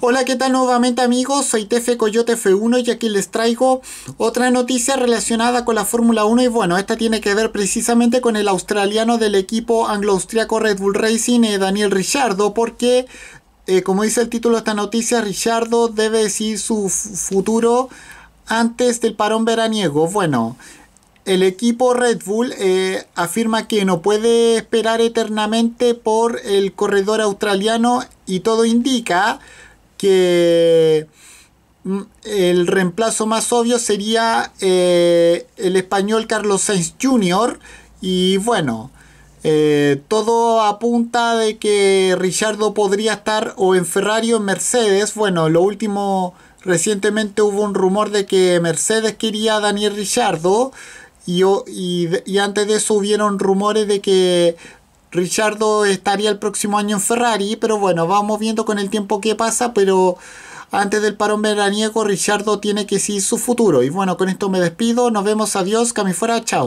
Hola, ¿qué tal nuevamente amigos? Soy Tefe Coyote F1 y aquí les traigo otra noticia relacionada con la Fórmula 1 y bueno, esta tiene que ver precisamente con el australiano del equipo anglo-austriaco Red Bull Racing, eh, Daniel Richardo, porque eh, como dice el título de esta noticia, Richardo debe decir su futuro antes del parón veraniego. Bueno, el equipo Red Bull eh, afirma que no puede esperar eternamente por el corredor australiano y todo indica que mm, el reemplazo más obvio sería eh, el español Carlos Sainz Jr. Y bueno, eh, todo apunta de que Richardo podría estar o en Ferrari o en Mercedes. Bueno, lo último, recientemente hubo un rumor de que Mercedes quería a Daniel Richardo. Y, y antes de eso hubieron rumores de que Richardo estaría el próximo año en Ferrari, pero bueno, vamos viendo con el tiempo que pasa, pero antes del parón veraniego Richardo tiene que seguir su futuro. Y bueno, con esto me despido, nos vemos, adiós, que fuera, chao.